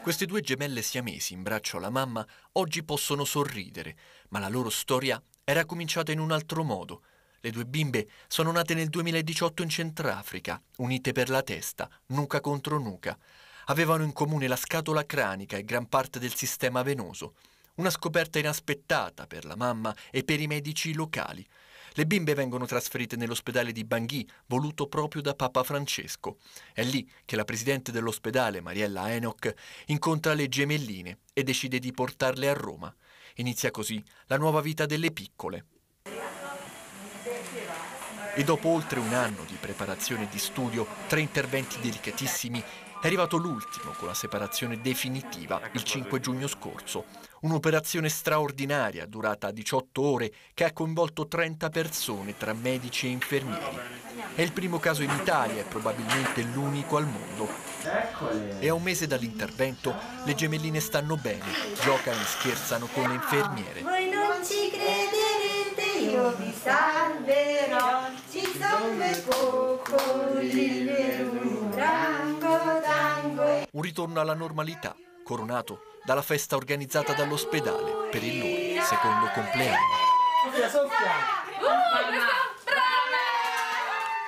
Queste due gemelle siamesi in braccio alla mamma oggi possono sorridere, ma la loro storia era cominciata in un altro modo. Le due bimbe sono nate nel 2018 in Centrafrica, unite per la testa, nuca contro nuca. Avevano in comune la scatola cranica e gran parte del sistema venoso. Una scoperta inaspettata per la mamma e per i medici locali. Le bimbe vengono trasferite nell'ospedale di Bangui, voluto proprio da Papa Francesco. È lì che la presidente dell'ospedale, Mariella Enoch, incontra le gemelline e decide di portarle a Roma. Inizia così la nuova vita delle piccole e dopo oltre un anno di preparazione e di studio, tre interventi delicatissimi, è arrivato l'ultimo con la separazione definitiva ecco il 5 giugno scorso. Un'operazione straordinaria durata 18 ore che ha coinvolto 30 persone tra medici e infermieri. È il primo caso in Italia e probabilmente l'unico al mondo. E a un mese dall'intervento le gemelline stanno bene, giocano e scherzano con le infermiere. Voi non ci credete? Un ritorno alla normalità, coronato dalla festa organizzata dall'ospedale per il loro secondo compleanno. Soffia, uh, soffia.